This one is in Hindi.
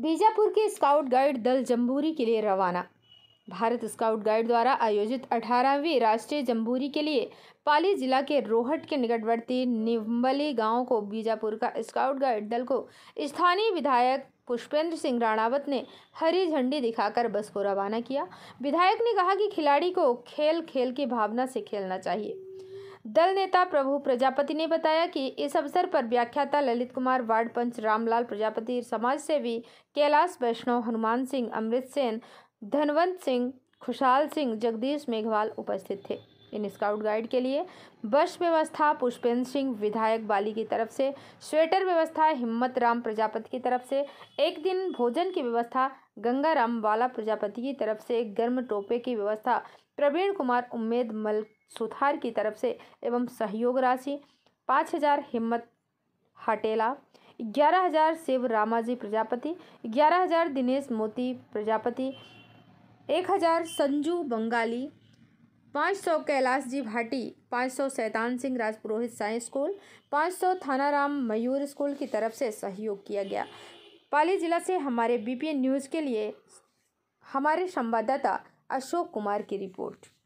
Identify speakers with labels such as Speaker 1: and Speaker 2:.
Speaker 1: बीजापुर के स्काउट गाइड दल जम्बूरी के लिए रवाना भारत स्काउट गाइड द्वारा आयोजित अठारहवीं राष्ट्रीय जम्बूरी के लिए पाली जिला के रोहट के निकटवर्ती निम्बली गांव को बीजापुर का स्काउट गाइड दल को स्थानीय विधायक पुष्पेंद्र सिंह राणावत ने हरी झंडी दिखाकर बस को रवाना किया विधायक ने कहा कि खिलाड़ी को खेल खेल की भावना से खेलना चाहिए दल नेता प्रभु प्रजापति ने बताया कि इस अवसर पर व्याख्याता ललित कुमार वार्ड पंच रामलाल प्रजापति समाज सेवी कैलाश वैष्णव हनुमान सिंह अमृत सेन धनवंत सिंह खुशाल सिंह जगदीश मेघवाल उपस्थित थे इन स्काउट गाइड के लिए बस व्यवस्था पुष्पेंद्र सिंह विधायक बाली की तरफ से स्वेटर व्यवस्था हिम्मत राम प्रजापति की तरफ से एक दिन भोजन की व्यवस्था गंगाराम बाला प्रजापति की तरफ से गर्म टोपे की व्यवस्था प्रवीण कुमार उम्मेद मल सुथार की तरफ से एवं सहयोग राशि पाँच हजार हिम्मत हटेला ग्यारह हजार शिव रामाजी प्रजापति ग्यारह हजार दिनेश मोती प्रजापति एक हजार संजू बंगाली पाँच सौ कैलाश जी भाटी पाँच सौ सैतान सिंह राजपुरोहित साइंस स्कूल पाँच सौ थाना राम मयूर स्कूल की तरफ से सहयोग किया गया पाली जिला से हमारे बीपीएन न्यूज़ के लिए हमारे संवाददाता अशोक कुमार की रिपोर्ट